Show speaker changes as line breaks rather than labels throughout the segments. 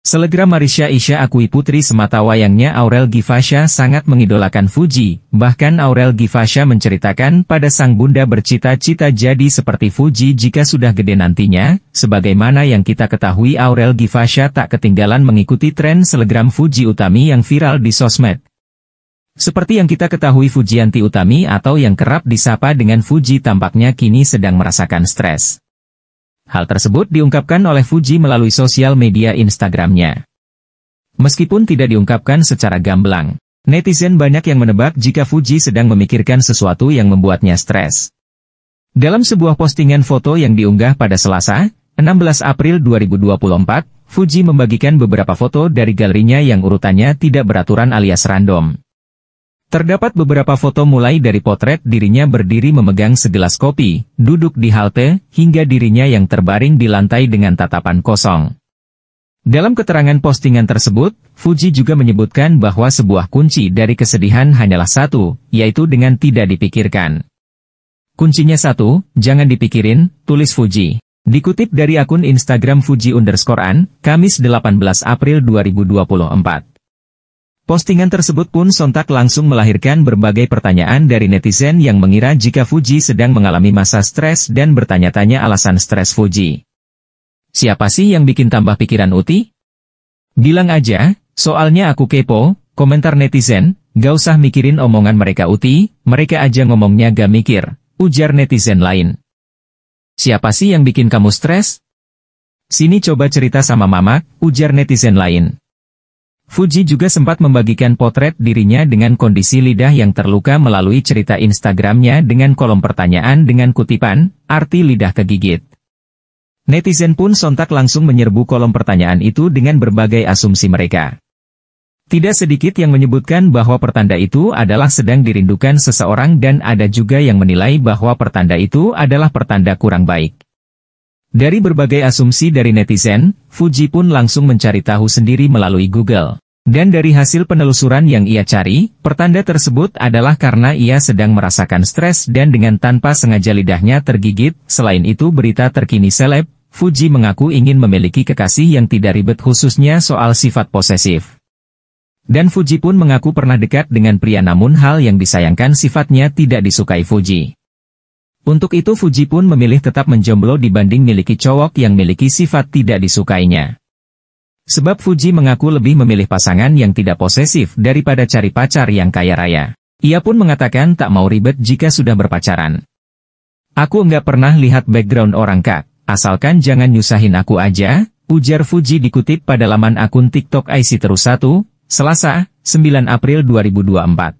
Selegram Marisha Isha akui putri semata wayangnya Aurel Givasha sangat mengidolakan Fuji, bahkan Aurel Givasha menceritakan pada sang bunda bercita-cita jadi seperti Fuji jika sudah gede nantinya, sebagaimana yang kita ketahui Aurel Givasha tak ketinggalan mengikuti tren selegram Fuji Utami yang viral di sosmed. Seperti yang kita ketahui Fujianti Utami atau yang kerap disapa dengan Fuji tampaknya kini sedang merasakan stres. Hal tersebut diungkapkan oleh Fuji melalui sosial media Instagramnya. Meskipun tidak diungkapkan secara gamblang, netizen banyak yang menebak jika Fuji sedang memikirkan sesuatu yang membuatnya stres. Dalam sebuah postingan foto yang diunggah pada Selasa, 16 April 2024, Fuji membagikan beberapa foto dari galerinya yang urutannya tidak beraturan alias random. Terdapat beberapa foto mulai dari potret dirinya berdiri memegang segelas kopi, duduk di halte, hingga dirinya yang terbaring di lantai dengan tatapan kosong. Dalam keterangan postingan tersebut, Fuji juga menyebutkan bahwa sebuah kunci dari kesedihan hanyalah satu, yaitu dengan tidak dipikirkan. Kuncinya satu, jangan dipikirin, tulis Fuji. Dikutip dari akun Instagram Fuji underscore an, Kamis 18 April 2024. Postingan tersebut pun sontak langsung melahirkan berbagai pertanyaan dari netizen yang mengira jika Fuji sedang mengalami masa stres dan bertanya-tanya alasan stres Fuji. Siapa sih yang bikin tambah pikiran Uti? Bilang aja, soalnya aku kepo, komentar netizen, gak usah mikirin omongan mereka Uti, mereka aja ngomongnya gak mikir, ujar netizen lain. Siapa sih yang bikin kamu stres? Sini coba cerita sama mama, ujar netizen lain. Fuji juga sempat membagikan potret dirinya dengan kondisi lidah yang terluka melalui cerita Instagramnya dengan kolom pertanyaan dengan kutipan, arti lidah kegigit. Netizen pun sontak langsung menyerbu kolom pertanyaan itu dengan berbagai asumsi mereka. Tidak sedikit yang menyebutkan bahwa pertanda itu adalah sedang dirindukan seseorang dan ada juga yang menilai bahwa pertanda itu adalah pertanda kurang baik. Dari berbagai asumsi dari netizen, Fuji pun langsung mencari tahu sendiri melalui Google. Dan dari hasil penelusuran yang ia cari, pertanda tersebut adalah karena ia sedang merasakan stres dan dengan tanpa sengaja lidahnya tergigit. Selain itu berita terkini seleb, Fuji mengaku ingin memiliki kekasih yang tidak ribet khususnya soal sifat posesif. Dan Fuji pun mengaku pernah dekat dengan pria namun hal yang disayangkan sifatnya tidak disukai Fuji. Untuk itu Fuji pun memilih tetap menjomblo dibanding miliki cowok yang miliki sifat tidak disukainya. Sebab Fuji mengaku lebih memilih pasangan yang tidak posesif daripada cari pacar yang kaya raya. Ia pun mengatakan tak mau ribet jika sudah berpacaran. Aku nggak pernah lihat background orang kak, asalkan jangan nyusahin aku aja, ujar Fuji dikutip pada laman akun TikTok IC Terus 1, Selasa, 9 April 2024.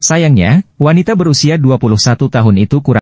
Sayangnya, wanita berusia 21 tahun itu kurang